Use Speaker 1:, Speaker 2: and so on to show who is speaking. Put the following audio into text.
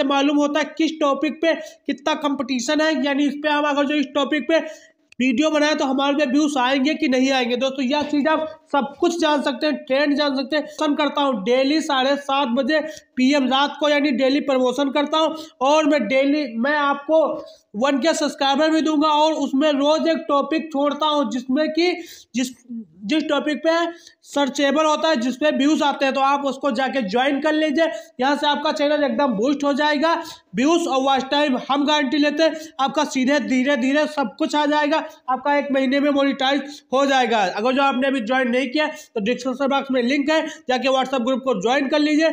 Speaker 1: से मालूम होता है किस टॉपिक पे कितना कंपटीशन है यानी इस पर हम अगर जो इस टॉपिक पे वीडियो बनाए तो हमारे पे व्यूज आएंगे कि नहीं आएंगे दोस्तों यह चीज़ आप सब कुछ जान सकते हैं ट्रेंड जान सकते हैं पसंद करता हूँ डेली साढ़े सात बजे पीएम रात को यानी डेली प्रमोशन करता हूँ और मैं डेली मैं आपको वन के सब्सक्राइबर भी दूंगा और उसमें रोज़ एक टॉपिक छोड़ता हूँ जिसमें कि जिस जिस टॉपिक पे सर्चेबल होता है जिसपे व्यूज़ आते हैं तो आप उसको जाके ज्वाइन कर लीजिए यहाँ से आपका चैनल एकदम बूस्ट हो जाएगा व्यूज़ और वॉच टाइम हम गारंटी लेते हैं आपका सीधे धीरे धीरे सब कुछ आ जाएगा आपका एक महीने में मोनिटाइज हो जाएगा अगर जो आपने अभी ज्वाइन नहीं किया तो डिस्क्रिप्शन बॉक्स में लिंक है जाके व्हाट्सअप ग्रुप को ज्वाइन कर लीजिए